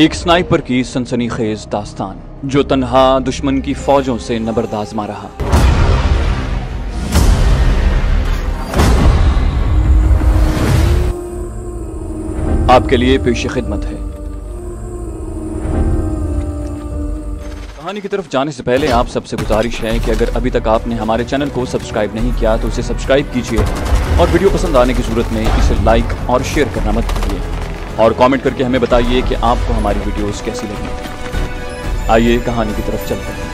एक स्नाइपर की सनसनी खेज दास्तान जो तनहा दुश्मन की फौजों से नबरदाजमा रहा आपके लिए पेश खिदमत है कहानी की तरफ जाने से पहले आप सबसे गुजारिश है कि अगर अभी तक आपने हमारे चैनल को सब्सक्राइब नहीं किया तो उसे सब्सक्राइब कीजिए और वीडियो पसंद आने की सूरत में इसे लाइक और शेयर करना मत भूलिए और कमेंट करके हमें बताइए कि आपको हमारी वीडियोस कैसी लगी आइए कहानी की तरफ चलते हैं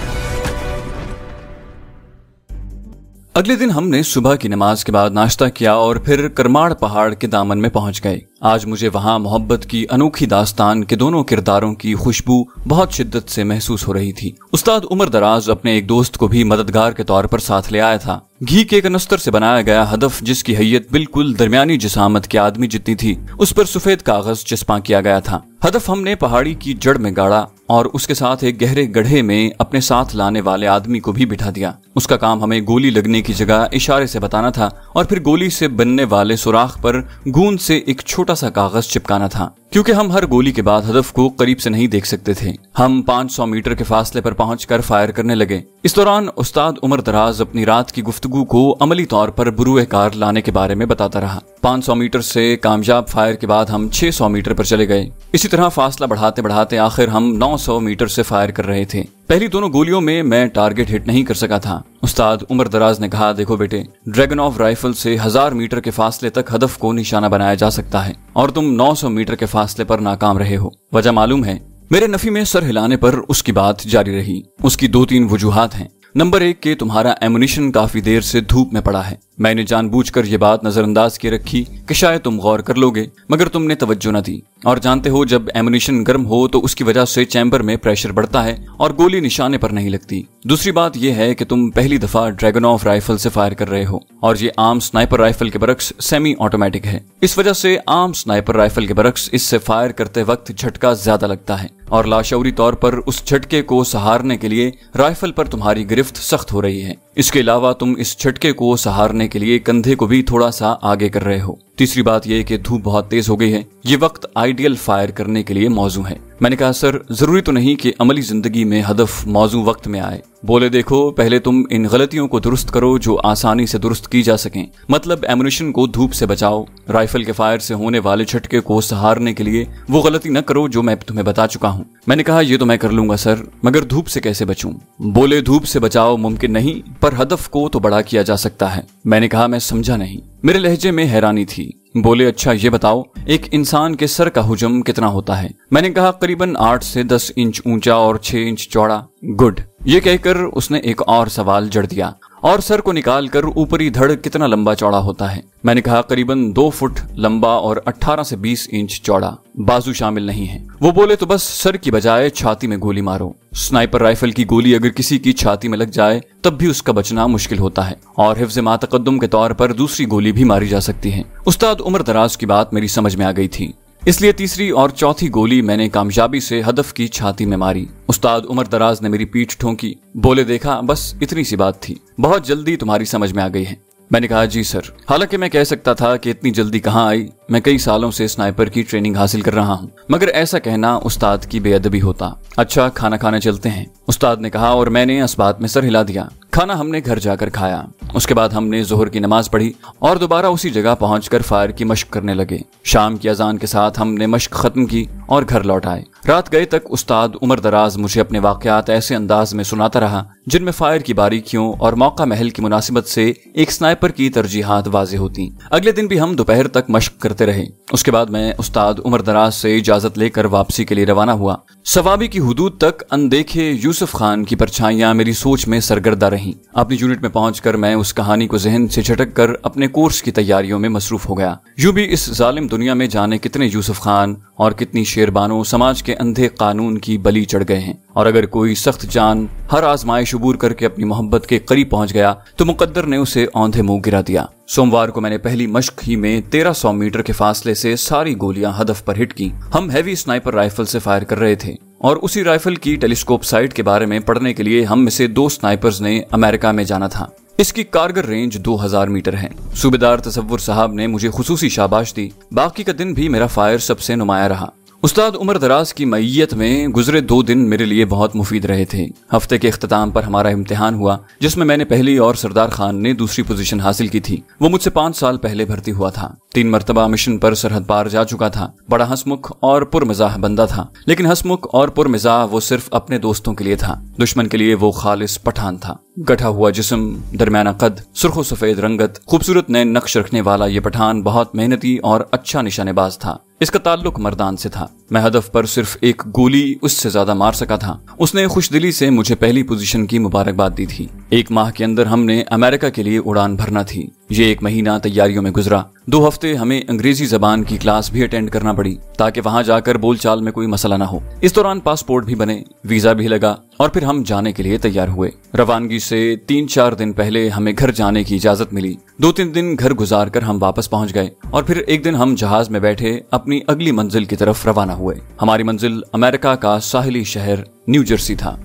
अगले दिन हमने सुबह की नमाज के बाद नाश्ता किया और फिर करमाड़ पहाड़ के दामन में पहुंच गए आज मुझे वहाँ मोहब्बत की अनोखी दास्तान के दोनों किरदारों की खुशबू बहुत शिद्दत से महसूस हो रही थी उस्ताद उमर दराज अपने एक दोस्त को भी मददगार के तौर पर साथ ले आया था घी के नस्तर से बनाया गया हदफ जिसकी हैयत बिल्कुल दरमियानी जिसामत के आदमी जितनी थी उस पर सफेद कागज चस्पा किया गया था हदफ हमने पहाड़ी की जड़ में गाड़ा और उसके साथ एक गहरे गढ़े में अपने साथ लाने वाले आदमी को भी बिठा दिया उसका काम हमें गोली लगने की जगह इशारे से बताना था और फिर गोली से बनने वाले सुराख पर गूंद से एक छोटा छोटा सा कागज चिपकाना था क्योंकि हम हर गोली के बाद हदफ को करीब से नहीं देख सकते थे हम 500 मीटर के फासले पर पहुंचकर फायर करने लगे इस दौरान उस्ताद उमर दराज अपनी रात की गुफ्तगु को अमली तौर पर बुरुए कार लाने के बारे में बताता रहा 500 मीटर से कामयाब फायर के बाद हम 600 मीटर पर चले गए इसी तरह फासला बढ़ाते बढ़ाते आखिर हम 900 मीटर से फायर कर रहे थे पहली दोनों गोलियों में मैं टारगेट हिट नहीं कर सका था उस्ताद उमर दराज ने कहा देखो बेटे ड्रैगन ऑफ राइफल से हजार मीटर के फासले तक हदफ को निशाना बनाया जा सकता है और तुम नौ मीटर के फासले पर नाकाम रहे हो वजह मालूम है मेरे नफी में सर हिलाने पर उसकी बात जारी रही उसकी दो तीन वजूहत हैं नंबर एक के तुम्हारा एमुनिशन काफी देर से धूप में पड़ा है मैंने जानबूझकर ये बात नजरअंदाज की रखी कि शायद तुम गौर कर लोगे मगर तुमने तवज्जो न दी और जानते हो जब एमुनिशन गर्म हो तो उसकी वजह से चैम्बर में प्रेशर बढ़ता है और गोली निशाने पर नहीं लगती दूसरी बात यह है कि तुम पहली दफा ड्रैगन ऑफ राइफल से फायर कर रहे हो और ये आम स्नाइपर राइफल के बरक्स सेमी ऑटोमेटिक है इस वजह से आम स्नाइपर राइफल के बरक्स इससे फायर करते वक्त झटका ज्यादा लगता है और लाशौरी तौर पर उस झटके को सहारने के लिए राइफल पर तुम्हारी गिरफ्त सख्त हो रही है इसके अलावा तुम इस छटके को सहारने के लिए कंधे को भी थोड़ा सा आगे कर रहे हो तीसरी बात यह कि धूप बहुत तेज हो गई है ये वक्त आइडियल फायर करने के लिए मौजू है मैंने कहा सर जरूरी तो नहीं कि अमली जिंदगी में हदफ मौजू वक्त में आए बोले देखो पहले तुम इन गलतियों को दुरुस्त करो जो आसानी से दुरुस्त की जा सके मतलब एमुनेशन को धूप से बचाओ राइफल के फायर से होने वाले छटके को सहारने के लिए वो गलती न करो जो मैं तुम्हें बता चुका हूँ मैंने कहा ये तो मैं कर लूंगा सर मगर धूप से कैसे बचूं बोले धूप से बचाओ मुमकिन नहीं पर हदफ को तो बड़ा किया जा सकता है मैंने कहा मैं समझा नहीं मेरे लहजे में हैरानी थी बोले अच्छा ये बताओ एक इंसान के सर का हुजम कितना होता है मैंने कहा करीबन आठ से दस इंच ऊंचा और छह इंच चौड़ा गुड ये कहकर उसने एक और सवाल जड़ दिया और सर को निकालकर ऊपरी धड़ कितना लंबा चौड़ा होता है मैंने कहा करीबन दो फुट लंबा और 18 से 20 इंच चौड़ा बाजू शामिल नहीं है वो बोले तो बस सर की बजाय छाती में गोली मारो स्नाइपर राइफल की गोली अगर किसी की छाती में लग जाए तब भी उसका बचना मुश्किल होता है और हिफ्ज मातकदम के तौर पर दूसरी गोली भी मारी जा सकती है उस्ताद उम्र दराज की बात मेरी समझ में आ गई थी इसलिए तीसरी और चौथी गोली मैंने कामयाबी से हदफ की छाती में मारी उस्ताद उमर दराज ने मेरी पीठ ठोंकी बोले देखा बस इतनी सी बात थी बहुत जल्दी तुम्हारी समझ में आ गई है मैंने कहा जी सर हालांकि मैं कह सकता था कि इतनी जल्दी कहाँ आई मैं कई सालों से स्नाइपर की ट्रेनिंग हासिल कर रहा हूँ मगर ऐसा कहना उस्ताद की बेअदबी होता अच्छा खाना खाने चलते हैं उस्ताद ने कहा और मैंने बात में सर हिला दिया खाना हमने घर जाकर खाया उसके बाद हमने जोहर की नमाज पढ़ी और दोबारा उसी जगह पहुँच फायर की मश्क करने लगे शाम की अजान के साथ हमने मश्क खत्म की और घर लौट आए रात गए तक उस्ताद उमर दराज मुझे अपने वाकयात ऐसे अंदाज में सुनाता रहा जिनमें फायर की बारीकियों और मौका महल की मुनासिबत से एक स्नाइपर की तरजीहत वाजे होती अगले दिन भी हम दोपहर तक मश्क करते करते रहे उसके बाद मैं उस्ताद उमर दराज से इजाजत लेकर वापसी के लिए रवाना हुआ सवाबी की हदूद तक अनदेखे यूसुफ खान की परछाइयां मेरी सोच में सरगर्दा रहीं अपनी यूनिट में पहुंचकर मैं उस कहानी को जहन से झटक कर अपने कोर्स की तैयारियों में मसरूफ हो गया यूं भी इस जालिम दुनिया में जाने कितने यूसुफ खान और कितनी शेरबानो समाज के अंधे कानून की बली चढ़ गए हैं और अगर कोई सख्त जान हर आजमाइश अबूर करके अपनी मोहब्बत के करीब पहुंच गया तो मुकद्दर ने उसे औंधे मुंह गिरा दिया सोमवार को मैंने पहली मश्क ही में 1300 मीटर के फासले से सारी गोलियां हदफ पर हिट की हम हैवी स्नाइपर राइफल से फायर कर रहे थे और उसी राइफल की टेलीस्कोप साइट के बारे में पढ़ने के लिए हम में से दो स्नाइपर्स ने अमेरिका में जाना था इसकी कारगर रेंज 2000 मीटर है सूबेदार तस्वुर साहब ने मुझे खसूसी शाबाश दी बाकी का दिन भी मेरा फायर सबसे नुमाया रहा उस्ताद उमर दराज की मैयत में गुजरे दो दिन मेरे लिए बहुत मुफीद रहे थे हफ्ते के अख्ताम पर हमारा इम्तिहान हुआ जिसमें मैंने पहली और सरदार खान ने दूसरी पोजीशन हासिल की थी वो मुझसे पांच साल पहले भर्ती हुआ था तीन मरतबा मिशन पर सरहद पार जा चुका था बड़ा हंसमुख और पुरमजाह बंदा था लेकिन हंसमुख और पुरमजाह वो सिर्फ अपने दोस्तों के लिए था दुश्मन के लिए वो खालिश पठान था गठा हुआ जिसम दरमियाना कद सुरखो सफेद रंगत खूबसूरत नए नक्श रखने वाला ये पठान बहुत मेहनती और अच्छा निशानेबाज था इसका ताल्लुक मर्दान से था मैं हदफ पर सिर्फ एक गोली उससे ज्यादा मार सका था उसने खुश दिली से मुझे पहली पोजीशन की मुबारकबाद दी थी एक माह के अंदर हमने अमेरिका के लिए उड़ान भरना थी ये एक महीना तैयारियों में गुजरा दो हफ्ते हमें अंग्रेजी जबान की क्लास भी अटेंड करना पड़ी ताकि वहां जाकर बोलचाल में कोई मसला ना हो इस दौरान पासपोर्ट भी बने वीजा भी लगा और फिर हम जाने के लिए तैयार हुए रवानगी से तीन चार दिन पहले हमें घर जाने की इजाजत मिली दो तीन दिन घर गुजार कर हम वापस पहुंच गए और फिर एक दिन हम जहाज में बैठे अपनी अगली मंजिल की तरफ रवाना हुए हमारी मंजिल अमेरिका का साहली शहर न्यू जर्सी था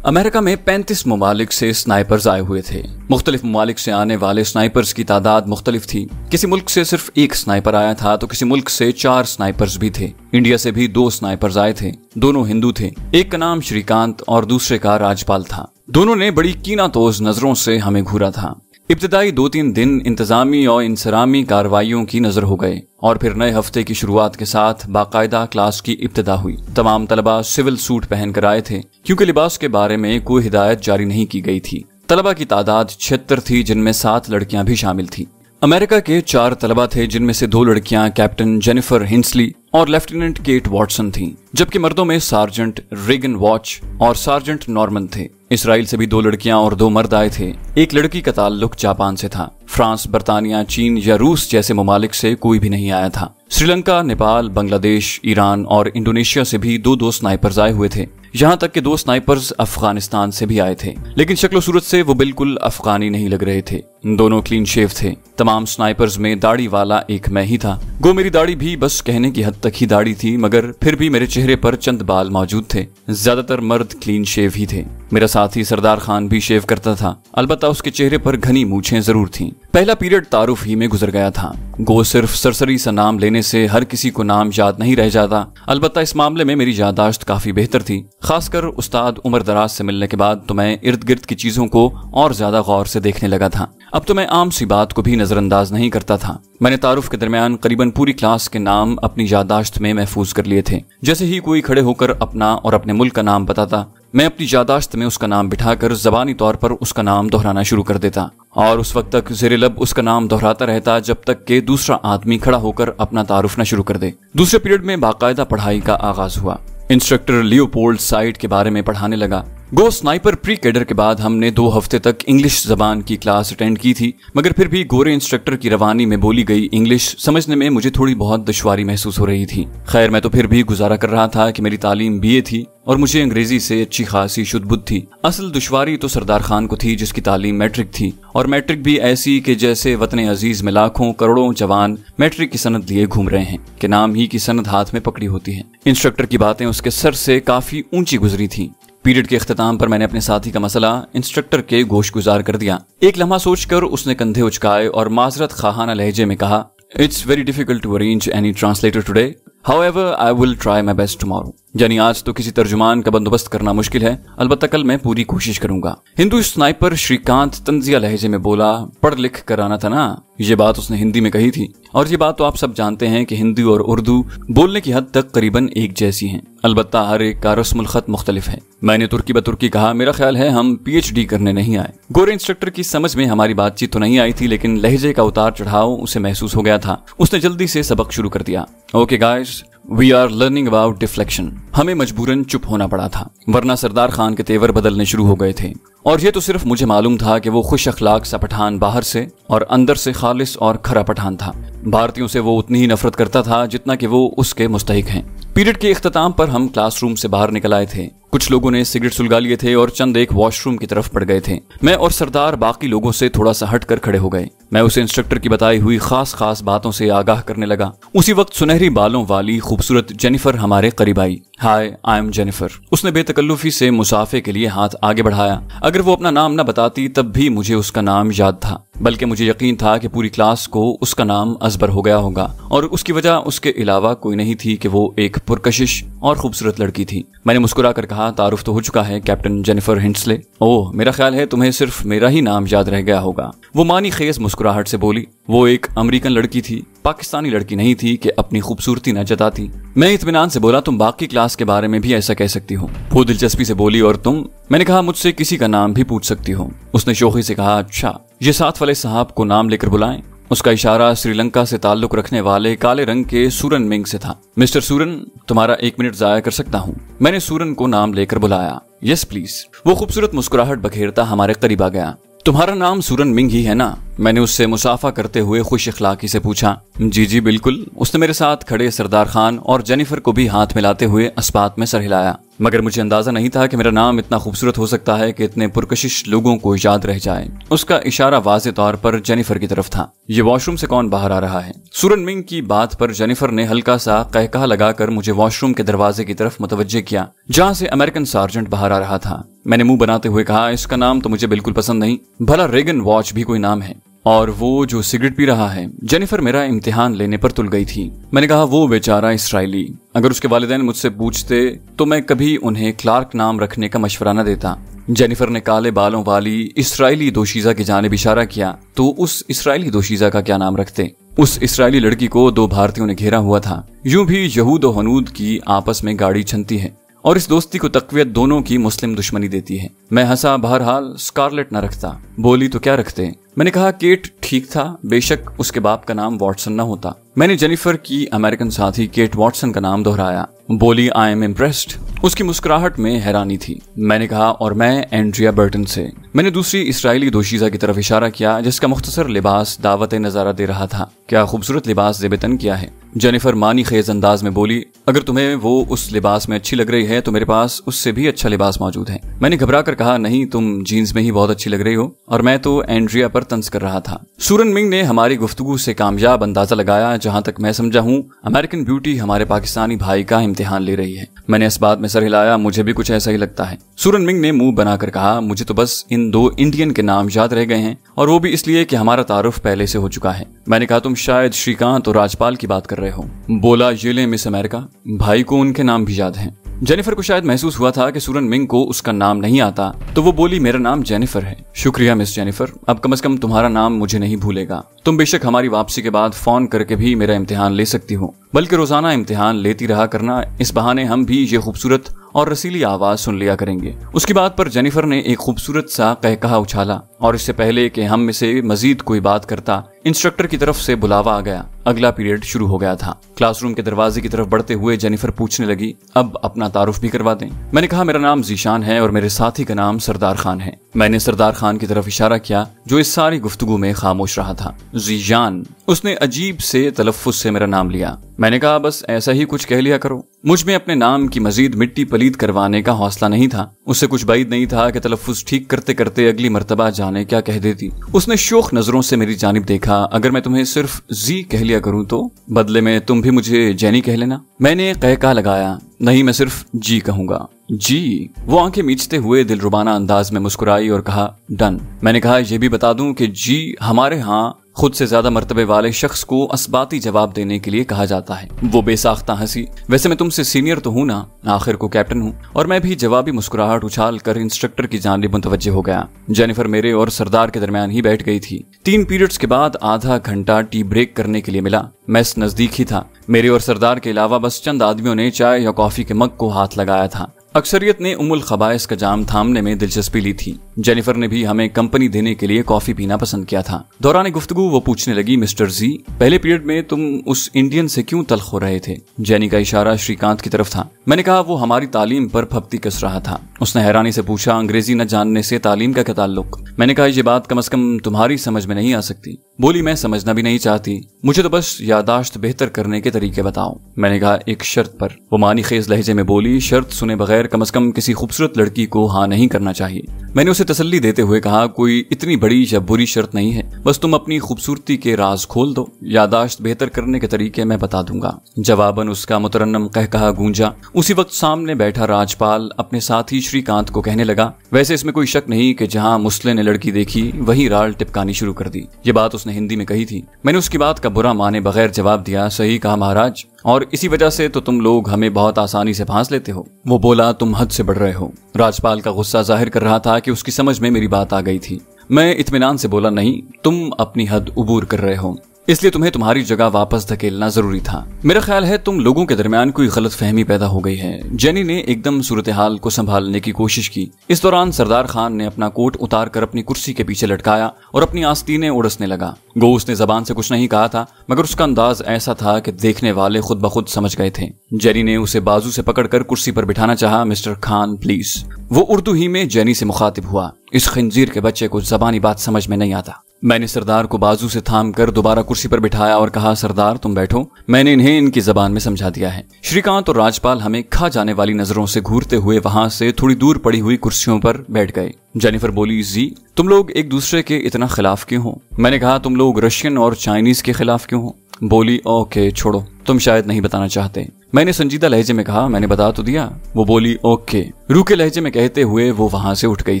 अमेरिका में 35 ममालिक से स्नाइपर्स आए हुए थे मुख्तलिफ ममालिक से आने वाले स्नाइपर्स की तादाद मुख्तलिफ थी किसी मुल्क से सिर्फ एक स्नाइपर आया था तो किसी मुल्क से चार स्नाइपर्स भी थे इंडिया से भी दो स्नाइपर्स आए थे दोनों हिंदू थे एक का नाम श्रीकांत और दूसरे का राजपाल था दोनों ने बड़ी कीना तोज नजरों से हमें घूरा था इब्तदाई दो तीन दिन इंतजामी और इंसरामी कार्रवाईओं की नजर हो गए और फिर नए हफ्ते की शुरुआत के साथ बाकायदा क्लास की इब्तदा हुई तमाम तलबा सिविल सूट पहन कर आए थे क्योंकि लिबास के बारे में कोई हिदायत जारी नहीं की गई थी तलबा की तादाद छिहत्तर थी जिनमें सात लड़कियां भी शामिल थी अमेरिका के चार तलबा थे जिनमें से दो लड़कियां कैप्टन जेनिफर हिंसली और लेफ्टिनेंट केट वॉटसन थीं, जबकि मर्दों में सार्जेंट रिगन वॉच और सार्जेंट नॉर्मन थे इसराइल से भी दो लड़कियां और दो मर्द आए थे एक लड़की का ताल्लुक जापान से था फ्रांस बर्तानिया चीन या रूस जैसे ममालिक से कोई भी नहीं आया था श्रीलंका नेपाल बांग्लादेश ईरान और इंडोनेशिया से भी दो दो स्नाइपर्स आए हुए थे यहाँ तक कि दो स्नाइपर्स अफगानिस्तान से भी आए थे लेकिन शक्लो सूरत से वो बिल्कुल अफगानी नहीं लग रहे थे दोनों क्लीन शेव थे तमाम स्नाइपर्स में दाढ़ी वाला एक मैं ही था गो मेरी दाढ़ी भी बस कहने की हद तक ही दाढ़ी थी मगर फिर भी मेरे चेहरे पर चंद बाल मौजूद थे ज्यादातर मर्द क्लीन शेव ही थे मेरा साथी सरदार खान भी शेव करता था अलबत्ता उसके चेहरे पर घनी मूछे जरूर थी पहला पीरियड तारुफ ही में गुजर गया था गो सिर्फ सरसरी सा नाम लेने से हर किसी को नाम याद नहीं रह जाता अलबत्ता इस मामले में मेरी यादाश्त काफी बेहतर थी खासकर उस्ताद उमर दराज से मिलने के बाद तो मैं इर्द गिर्द की चीजों को और ज्यादा गौर से देखने लगा था अब तो मैं आम सी बात को भी नज़रअंदाज नहीं करता था मैंने तारुफ के दरमियान करीबन पूरी क्लास के नाम अपनी यादाश्त में महफूज कर लिए थे जैसे ही कोई खड़े होकर अपना और अपने मुल्क का नाम बताता मैं अपनी यादाश्त में उसका नाम बिठाकर जबानी तौर पर उसका नाम दोहराना शुरू कर देता और उस वक्त तक जेरे लब उसका नाम दोहराता रहता जब तक के दूसरा आदमी खड़ा होकर अपना तारुफ न शुरू कर दे दूसरे पीरियड में बाकायदा पढ़ाई का आगाज हुआ इंस्ट्रक्टर लियोपोल्ड साइड के बारे में पढ़ाने लगा गो स्नाइपर प्री कैडर के बाद हमने दो हफ्ते तक इंग्लिश जबान की क्लास अटेंड की थी मगर फिर भी गोरे इंस्ट्रक्टर की रवानी में बोली गई इंग्लिश समझने में मुझे थोड़ी बहुत दुशारी महसूस हो रही थी खैर मैं तो फिर भी गुजारा कर रहा था कि मेरी तालीम बीए थी और मुझे अंग्रेजी से अच्छी खासी बुद्ध थी असल दुशारी तो सरदार खान को थी जिसकी तालीम मैट्रिक थी और मैट्रिक भी ऐसी कि जैसे वतन अजीज में लाखों करोड़ों जवान मैट्रिक की सनद लिए घूम रहे हैं कि नाम ही की सनद हाथ में पकड़ी होती है इंस्ट्रक्टर की बातें उसके सर से काफी ऊंची गुजरी थी पीरियड के अख्ताम पर मैंने अपने साथी का मसला इंस्ट्रक्टर के गोश गुजार कर दिया एक लम्हा सोचकर उसने कंधे उचकाए और माजरत खाहाना लहजे में कहा it's very difficult to arrange any translator today however I will try my best tomorrow यानी आज तो किसी तर्जुमान का बंदोबस्त करना मुश्किल है अलबत् कल मैं पूरी कोशिश करूंगा हिंदू स्नाइपर श्रीकांत तंजिया लहजे में बोला पढ़ लिख कर आना था ना ये बात उसने हिंदी में कही थी और ये बात तो आप सब जानते हैं कि हिंदी और उर्दू बोलने की हद तक करीबन एक जैसी हैं अलबत् हर एक का रस्म खत मुख्तलिफ है मैंने तुर्की बतुर्की कहा मेरा ख्याल है हम पीएचडी करने नहीं आए गोरे इंस्ट्रक्टर की समझ में हमारी बातचीत तो नहीं आई थी लेकिन लहजे का उतार चढ़ाव उसे महसूस हो गया था उसने जल्दी से सबक शुरू कर दिया okay guys we are learning about deflection हमें मजबूरन चुप होना पड़ा था वरना सरदार खान के तेवर बदलने शुरू हो गए थे और ये तो सिर्फ मुझे मालूम था कि वो खुश अखलाक सा पठान बाहर से और अंदर से खालिश और खरा पठान था भारतीयों से वो उतनी ही नफरत करता था जितना कि वो उसके मुस्तक हैं पीरियड के अख्ताम पर हम क्लासरूम से बाहर निकल आए थे कुछ लोगों ने सिगरेट सुलगा लिए थे और चंद एक वॉशरूम की तरफ पड़ गए थे मैं और सरदार बाकी लोगों से थोड़ा सा हट कर खड़े हो गए मैं उसे इंस्ट्रक्टर की बताई हुई खास खास बातों से आगाह करने लगा उसी वक्त सुनहरी बालों वाली खूबसूरत जेनिफर हमारे करीब आई हाय आई एम जेनिफर उसने बेतकल्लुफी से मुसाफे के लिए हाथ आगे बढ़ाया अगर वो अपना नाम न बताती तब भी मुझे उसका नाम याद था बल्कि मुझे यकीन था कि पूरी क्लास को उसका नाम अजबर हो गया होगा और उसकी वजह उसके अलावा कोई नहीं थी कि वो एक पुरकशिश और खूबसूरत लड़की थी मैंने मुस्कुरा कर कहा तारुफ तो हो चुका है कैप्टन जेनिफर हिंसले ओह मेरा ख्याल है तुम्हें सिर्फ मेरा ही नाम याद रह गया होगा वो मानी खेज मुस्कुराहट से बोली वो एक अमरीकन लड़की थी पाकिस्तानी लड़की नहीं थी कि अपनी खूबसूरती न जताती मैं इतमान से बोला तुम बाकी क्लास के बारे में भी ऐसा कह सकती हो वो दिलचस्पी से बोली और तुम मैंने कहा मुझसे किसी का नाम भी पूछ सकती हो उसने शोखी से कहा अच्छा ये साथ वाले साहब को नाम लेकर बुलाएं उसका इशारा श्रीलंका से ताल्लुक रखने वाले काले रंग के सूरन मिंग से था मिस्टर सूरन तुम्हारा एक मिनट जाया कर सकता हूँ मैंने सूरन को नाम लेकर बुलाया यस प्लीज वो खूबसूरत मुस्कुराहट बखेरता हमारे करीब आ गया तुम्हारा नाम सूरन मिंग ही है ना मैंने उससे मुसाफा करते हुए खुश अखलाकी से पूछा जी जी बिल्कुल उसने मेरे साथ खड़े सरदार खान और जेनिफर को भी हाथ मिलाते हुए अस्पात में सर हिलाया मगर मुझे अंदाज़ा नहीं था कि मेरा नाम इतना खूबसूरत हो सकता है कि इतने पुरकशिश लोगों को याद रह जाए उसका इशारा वाज तौर पर जेनिफर की तरफ था ये वॉशरूम से कौन बाहर आ रहा है सूरन मिंग की बात पर जेनिफर ने हल्का सा कहका लगाकर मुझे वॉशरूम के दरवाजे की तरफ मुतवजे किया जहाँ से अमेरिकन सार्जेंट बाहर आ रहा था मैंने मुंह बनाते हुए कहा इसका नाम तो मुझे बिल्कुल पसंद नहीं भला रेगन वॉच भी कोई नाम है और वो जो सिगरेट पी रहा है जेनिफर मेरा इम्तिहान लेने पर तुल गई थी मैंने कहा वो बेचारा इसराइली अगर उसके वाले मुझसे पूछते तो मैं कभी उन्हें क्लार्क नाम रखने का मशवरा न देता जेनिफर ने काले बालों वाली इसराइली दोशीजा की जानब इशारा किया तो उस इसराइली दोशीजा का क्या नाम रखते उस इसराइली लड़की को दो भारतीयों ने घेरा हुआ था यूं भी यहूद और हनूद की आपस में गाड़ी छनती है और इस दोस्ती को तकवीत दोनों की मुस्लिम दुश्मनी देती है मैं हंसा बहरहाल स्कारलेट न रखता बोली तो क्या रखते मैंने कहा केट ठीक था बेशक उसके बाप का नाम वॉटसन न होता मैंने जेनिफर की अमेरिकन साथी केट वॉटसन का नाम दोहराया बोली आई एम इम्प्रेस्ड उसकी मुस्कुराहट में हैरानी थी मैंने कहा और मैं एंड्रिया बर्टन से मैंने दूसरी इसराइली दोशीजा की तरफ इशारा किया जिसका मुख्तसर लिबास दावत नज़ारा दे रहा था क्या खूबसूरत लिबास जेबतन किया है जेनिफर मानी खेज अंदाज में बोली अगर तुम्हें वो उस लिबास में अच्छी लग रही है तो मेरे पास उससे भी अच्छा लिबास मौजूद है मैंने घबरा कर कहा नहीं तुम जीन्स में ही बहुत अच्छी लग रही हो और मैं तो एंड्रिया पर तंज कर रहा था सूरन मिंग ने हमारी गुफ्तगु से कामयाब अंदाजा लगाया जहां तक मैं समझा हूँ अमेरिकन ब्यूटी हमारे पाकिस्तानी भाई का इम्तिहान ले रही है मैंने इस बात में सर हिलाया मुझे भी कुछ ऐसा ही लगता है सूरन मिंग ने मुंह बनाकर कहा मुझे तो बस इन दो इंडियन के नाम याद रह गए हैं और वो भी इसलिए कि हमारा तारुफ पहले से हो चुका है मैंने कहा तुम शायद श्रीकांत और राजपाल की बात कर रहे हो बोला ये ले मिस अमेरिका भाई को उनके नाम भी याद है जेनिफर को शायद महसूस हुआ था कि सूरन मिंग को उसका नाम नहीं आता तो वो बोली मेरा नाम जेनिफर है शुक्रिया मिस जेनिफर अब कम अज कम तुम्हारा नाम मुझे नहीं भूलेगा तुम बेशक हमारी वापसी के बाद फोन करके भी मेरा इम्तिहान ले सकती हो बल्कि रोजाना इम्तिहान लेती रहा करना इस बहाने हम भी ये खूबसूरत और रसीली आवाज सुन लिया करेंगे उसके बाद पर जेनिफर ने एक खूबसूरत सा कहकहा उछाला और इससे पहले कि हम में से मजीद कोई बात करता इंस्ट्रक्टर की तरफ से बुलावा आ गया अगला पीरियड शुरू हो गया था क्लासरूम के दरवाजे की तरफ बढ़ते हुए जेनिफर पूछने लगी अब अपना तारुफ भी करवा दें मैंने कहा मेरा नाम जीशान है और मेरे साथी का नाम सरदार खान है मैंने सरदार खान की तरफ इशारा किया जो इस सारी गुफ्तगु में खामोश रहा था जीशान उसने अजीब से तलफुज से मेरा नाम लिया मैंने कहा बस ऐसा ही कुछ कह लिया करो मुझ में अपने नाम की मजीद मिट्टी पलीद करवाने का हौसला नहीं था उससे कुछ बाइद नहीं था कि तलफुज ठीक करते करते अगली मरतबा जाने क्या कह देती उसने शोख नजरों से मेरी जानब देखा अगर मैं तुम्हें सिर्फ जी कह लिया किया करूं तो बदले में तुम भी मुझे जैनी कह लेना मैंने कहका लगाया नहीं मैं सिर्फ जी कहूंगा जी वो आंखें मीचते हुए दिलरुबाना अंदाज में मुस्कुराई और कहा डन मैंने कहा यह भी बता दूं कि जी हमारे यहाँ खुद से ज्यादा मरतबे वाले शख्स को असबाती जवाब देने के लिए कहा जाता है वो बेसाख्ता हंसी वैसे मैं तुमसे सीनियर तो हूँ ना आखिर को कैप्टन हूँ और मैं भी जवाबी मुस्कुराहट उछाल कर इंस्ट्रक्टर की जानब मुतवजह हो गया जेनिफर मेरे और सरदार के दरमियान ही बैठ गई थी तीन पीरियड्स के बाद आधा घंटा टी ब्रेक करने के लिए मिला मैस नजदीक ही था मेरे और सरदार के अलावा बस चंद आदमियों ने चाय या कॉफी के मग को हाथ लगाया था अक्सरियत ने उमुल खबाइस का जाम थामने में दिलचस्पी ली थी जेनिफर ने भी हमें कंपनी देने के लिए कॉफी पीना पसंद किया था दौरान गुफ्तगु वो पूछने लगी मिस्टर जी पहले पीरियड में तुम उस इंडियन से क्यों तलख हो रहे थे जैनी का इशारा श्रीकांत की तरफ था मैंने कहा वो हमारी तालीम पर फप्ती कस रहा था उसने हैरानी से पूछा अंग्रेजी न जानने से तालीम का क्या ताल्लुक मैंने कहा ये बात कम अज कम तुम्हारी समझ में नहीं आ सकती बोली मैं समझना भी नहीं चाहती मुझे तो बस यादाश्त बेहतर करने के तरीके बताओ मैंने कहा एक शर्त पर वो मानी खेज लहजे में बोली शर्त सुने बगैर कम अज कम किसी खूबसूरत लड़की को हाँ नहीं करना चाहिए मैंने उसे तसल्ली देते हुए कहा कोई इतनी बड़ी या बुरी शर्त नहीं है बस तुम अपनी खूबसूरती के राज खोल दो यादाश्त बेहतर करने के तरीके मैं बता दूंगा जवाबन उसका मुतरन्नम कह कहा गूंजा उसी वक्त सामने बैठा राजपाल अपने साथी श्रीकांत को कहने लगा वैसे इसमें कोई शक नहीं कि जहाँ मुस्लिम ने लड़की देखी वही राल टिपकानी शुरू कर दी ये बात उसने हिंदी में कही थी मैंने उसकी बात का बुरा माने बगैर जवाब दिया सही कहा महाराज और इसी वजह से तो तुम लोग हमें बहुत आसानी से फांस लेते हो वो बोला तुम हद से बढ़ रहे हो राजपाल का गुस्सा जाहिर कर रहा था कि उसकी समझ में मेरी बात आ गई थी मैं इतमान से बोला नहीं तुम अपनी हद उबूर कर रहे हो इसलिए तुम्हें तुम्हारी जगह वापस धकेलना जरूरी था मेरा ख्याल है तुम लोगों के दरमियान कोई गलत फहमी पैदा हो गई है जेनी ने एकदम सूरत हाल को संभालने की कोशिश की इस दौरान सरदार खान ने अपना कोट उतार कर अपनी कुर्सी के पीछे लटकाया और अपनी आस्तीने उड़सने लगा गो उसने जबान से कुछ नहीं कहा था मगर उसका अंदाज ऐसा था कि देखने वाले खुद ब खुद समझ गए थे जेनी ने उसे बाजू से पकड़कर कुर्सी पर बिठाना चाहा मिस्टर खान प्लीज वो उर्दू ही में जेनी से मुखातिब हुआ इस खंजीर के बच्चे को जबानी बात समझ में नहीं आता मैंने सरदार को बाजू से थाम कर दोबारा कुर्सी पर बिठाया और कहा सरदार तुम बैठो मैंने इन्हें इनकी जबान में समझा दिया है श्रीकांत और राजपाल हमें खा जाने वाली नजरों से घूरते हुए वहां से थोड़ी दूर पड़ी हुई कुर्सियों पर बैठ गए जेनिफर बोली जी तुम लोग एक दूसरे के इतना खिलाफ क्यों हो मैंने कहा तुम लोग रशियन और चाइनीज के खिलाफ क्यों हो बोली ओके छोड़ो तुम शायद नहीं बताना चाहते मैंने संजीदा लहजे में कहा मैंने बता तो दिया वो बोली ओके रूके लहजे में कहते हुए वो वहां से उठ गई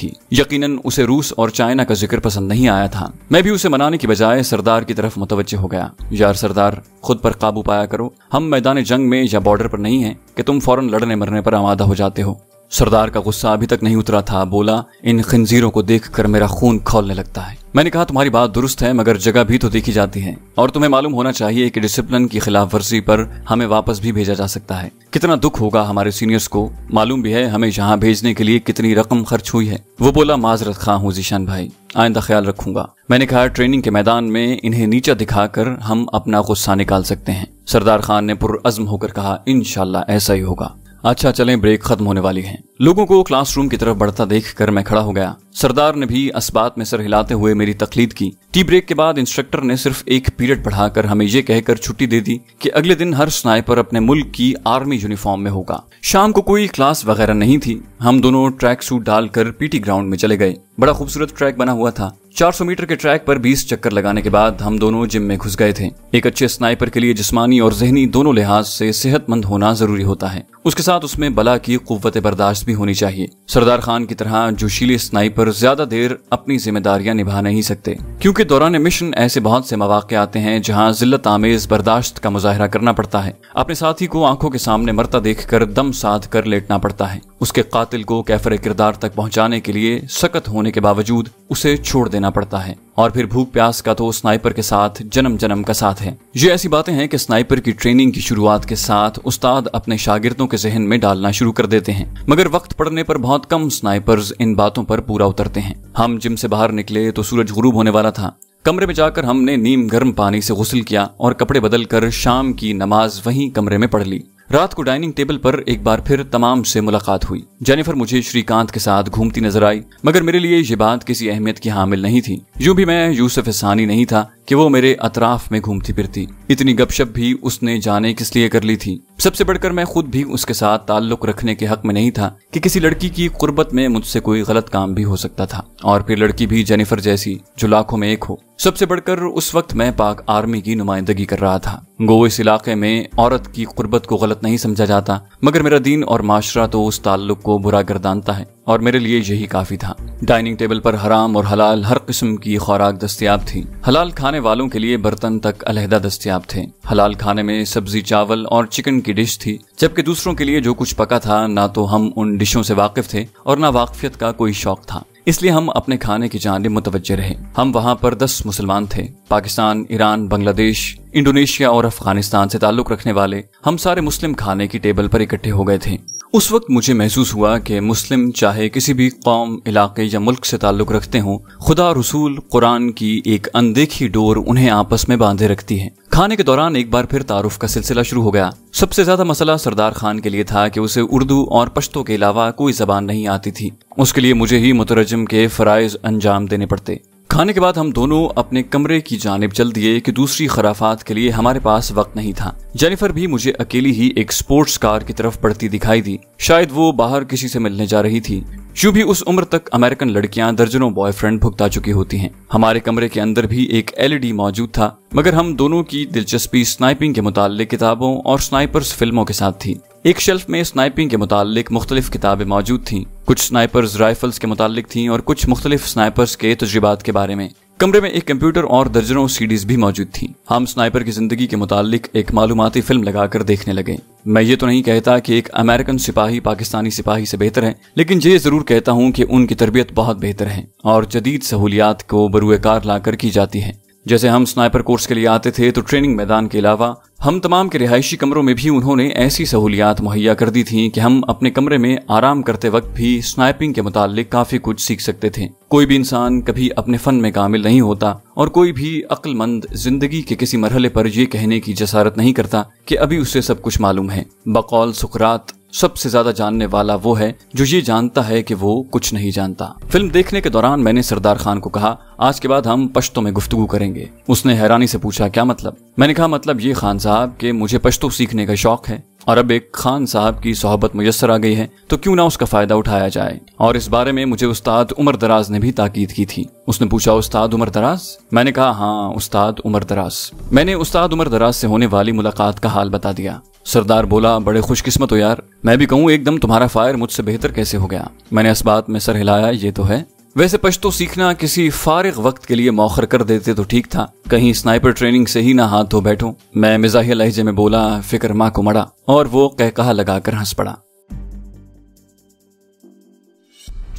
थी यकीनन उसे रूस और चाइना का जिक्र पसंद नहीं आया था मैं भी उसे मनाने की बजाय सरदार की तरफ मुतवजह हो गया यार सरदार खुद पर काबू पाया करो हम मैदान जंग में या बॉर्डर पर नहीं है कि तुम फौरन लड़ने मरने पर आमादा हो जाते हो सरदार का गुस्सा अभी तक नहीं उतरा था बोला इन खंजीरों को देखकर मेरा खून खोलने लगता है मैंने कहा तुम्हारी बात दुरुस्त है मगर जगह भी तो देखी जाती है और तुम्हें मालूम होना चाहिए कि डिसिप्लिन की खिलाफ वर्जी पर हमें वापस भी भेजा जा सकता है कितना दुख होगा हमारे सीनियर्स को मालूम भी है हमें यहाँ भेजने के लिए कितनी रकम खर्च हुई है वो बोला माजरत खां हूँ जीशान भाई आइंदा ख्याल रखूंगा मैंने कहा ट्रेनिंग के मैदान में इन्हें नीचा दिखाकर हम अपना गुस्सा निकाल सकते हैं सरदार खान ने पुरअज़म होकर कहा इनशाला ऐसा ही होगा अच्छा चलें ब्रेक खत्म होने वाली है लोगों को क्लासरूम की तरफ बढ़ता देख कर मैं खड़ा हो गया सरदार ने भी असबात में सर हिलाते हुए मेरी तकलीद की टी ब्रेक के बाद इंस्ट्रक्टर ने सिर्फ एक पीरियड पढ़ाकर हमें ये कहकर छुट्टी दे दी कि अगले दिन हर स्नाइपर अपने मुल्क की आर्मी यूनिफॉर्म में होगा शाम को कोई क्लास वगैरह नहीं थी हम दोनों ट्रैक सूट डालकर पीटी ग्राउंड में चले गए बड़ा खूबसूरत ट्रैक बना हुआ था 400 मीटर के ट्रैक पर 20 चक्कर लगाने के बाद हम दोनों जिम में घुस गए थे एक अच्छे स्नाइपर के लिए जिस्मानी और जहनी दोनों लिहाज से सेहतमंद होना जरूरी होता है उसके साथ उसमें बला की कुत बर्दाश्त भी होनी चाहिए सरदार खान की तरह जोशीले स्नाइपर ज्यादा देर अपनी जिम्मेदारियां निभा नहीं सकते क्योंकि दौरान मिशन ऐसे बहुत से मौाक़ आते हैं जहाँ जिल्लत आमेज बर्दाश्त का मुजाहरा करना पड़ता है अपने साथी को आंखों के सामने मरता देख कर दम साध कर लेटना पड़ता है उसके कातिल को कैफर किरदार तक पहुंचाने के लिए सख्त होने के बावजूद उसे छोड़ देना पड़ता है और फिर भूख प्यास का तो स्नाइपर के साथ जन्म जन्म का साथ है ये ऐसी बातें हैं कि स्नाइपर की ट्रेनिंग की शुरुआत के साथ उस्ताद अपने शागिर्दों के जहन में डालना शुरू कर देते हैं मगर वक्त पड़ने पर बहुत कम स्नाइपर इन बातों पर पूरा उतरते हैं हम जिम से बाहर निकले तो सूरज गुरूब होने वाला था कमरे में जाकर हमने नीम गर्म पानी से गुसल किया और कपड़े बदल कर शाम की नमाज वहीं कमरे में पढ़ ली रात को डाइनिंग टेबल पर एक बार फिर तमाम से मुलाकात हुई जेनिफर मुझे श्रीकांत के साथ घूमती नजर आई मगर मेरे लिए ये बात किसी अहमियत की हामिल नहीं थी यूं भी मैं यूसुफ हसानी नहीं था कि वो मेरे अतराफ में घूमती फिरती इतनी गपशप भी उसने जाने किस लिए कर ली थी सबसे बढ़कर मैं खुद भी उसके साथ ताल्लुक रखने के हक में नहीं था कि किसी लड़की की कुर्बत में मुझसे कोई गलत काम भी हो सकता था और फिर लड़की भी जेनिफर जैसी जो लाखों में एक हो सबसे बढ़कर उस वक्त मैं पाक आर्मी की नुमाइंदगी कर रहा था गो इस इलाके में औरत की कुर्बत को गलत नहीं समझा जाता मगर मेरा दीन और माशरा तो उस ताल्लुक को बुरा गर्दानता है और मेरे लिए यही काफी था डाइनिंग टेबल पर हराम और हलाल हर किस्म की खुराक दस्तियाब थी हलाल खाने वालों के लिए बर्तन तक अलहदा दस्तियाब थे हलाल खाने में सब्जी चावल और चिकन की डिश थी जबकि दूसरों के लिए जो कुछ पका था ना तो हम उन डिशों से वाकिफ थे और ना वाकफियत का कोई शौक था इसलिए हम अपने खाने की जानब मुतवजह रहे हम वहाँ पर दस मुसलमान थे पाकिस्तान ईरान बांग्लादेश इंडोनेशिया और अफगानिस्तान से ताल्लुक रखने वाले हम सारे मुस्लिम खाने की टेबल पर इकट्ठे हो गए थे उस वक्त मुझे महसूस हुआ कि मुस्लिम चाहे किसी भी कौम इलाके या मुल्क से ताल्लुक़ रखते हों खुदा रसूल कुरान की एक अनदेखी डोर उन्हें आपस में बांधे रखती है खाने के दौरान एक बार फिर तारुफ का सिलसिला शुरू हो गया सबसे ज्यादा मसला सरदार खान के लिए था कि उसे उर्दू और पश्तो के अलावा कोई जबान नहीं आती थी उसके लिए मुझे ही मुतरजम के फ़रज़ अंजाम देने पड़ते खाने के बाद हम दोनों अपने कमरे की जानब चल दिए कि दूसरी खराफात के लिए हमारे पास वक्त नहीं था जेनिफर भी मुझे अकेली ही एक स्पोर्ट्स कार की तरफ बढ़ती दिखाई दी शायद वो बाहर किसी से मिलने जा रही थी यूँ भी उस उम्र तक अमेरिकन लड़कियां दर्जनों बॉयफ्रेंड भुगता चुकी होती हैं हमारे कमरे के अंदर भी एक एलईडी e मौजूद था मगर हम दोनों की दिलचस्पी स्नाइपिंग के मुतालिक किताबों और स्नाइपर्स फिल्मों के साथ थी एक शेल्फ में स्नाइपिंग के मुतालिक मुख्तलिफ किताबें मौजूद थीं कुछ स्नाइपर्स राइफल्स के मुतालिक थीं और कुछ मुख्तलिफ स्नाइपर्स के तजुर्बात के बारे में कमरे में एक कंप्यूटर और दर्जनों सीडीज भी मौजूद थी हम स्नाइपर की जिंदगी के मुतालिक एक मालूमती फिल्म लगाकर देखने लगे मैं ये तो नहीं कहता कि एक अमेरिकन सिपाही पाकिस्तानी सिपाही से बेहतर है लेकिन ये जरूर कहता हूँ कि उनकी तरबियत बहुत बेहतर है और जदीद सहूलियात को बरुएकार लाकर की जाती है जैसे हम स्नाइपर कोर्स के लिए आते थे तो ट्रेनिंग मैदान के अलावा हम तमाम के रिहायशी कमरों में भी उन्होंने ऐसी सहूलियात मुहैया कर दी थीं कि हम अपने कमरे में आराम करते वक्त भी स्नाइपिंग के मुतालिक काफी कुछ सीख सकते थे कोई भी इंसान कभी अपने फन में कामिल नहीं होता और कोई भी अक्लमंद जिंदगी के किसी मरहले पर यह कहने की जसारत नहीं करता कि अभी उसे सब कुछ मालूम है बकौल सुखरात सबसे ज्यादा जानने वाला वो है जो ये जानता है कि वो कुछ नहीं जानता फिल्म देखने के दौरान मैंने सरदार खान को कहा आज के बाद हम पश्तों में गुफ्तगु करेंगे उसने हैरानी से पूछा क्या मतलब मैंने कहा मतलब ये खान साहब के मुझे पश्तो सीखने का शौक है और अब एक खान साहब की सोहबत मुयसर आ गई है तो क्यों ना उसका फ़ायदा उठाया जाए और इस बारे में मुझे उस्ताद उमर दराज ने भी ताकीद की थी उसने पूछा उस्ताद उमर दराज मैंने कहा हाँ उस्ताद उमर दराज मैंने उस्ताद उमर दराज से होने वाली मुलाकात का हाल बता दिया सरदार बोला बड़े खुशकिस्मत हो यार मैं भी कहूँ एकदम तुम्हारा फायर मुझसे बेहतर कैसे हो गया मैंने इस बात में सर हिलाया ये तो है वैसे पश्तो सीखना किसी फारिग वक्त के लिए मौखर कर देते तो ठीक था कहीं स्नाइपर ट्रेनिंग से ही ना हाथ धो बैठो मैं मिजाही लहजे में बोला फिक्र माँ को मड़ा और वो कहकहा लगाकर हंस पड़ा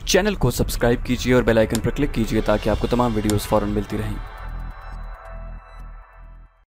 चैनल को सब्सक्राइब कीजिए और बेल आइकन पर क्लिक कीजिए ताकि आपको तमाम वीडियोस फौरन मिलती रहें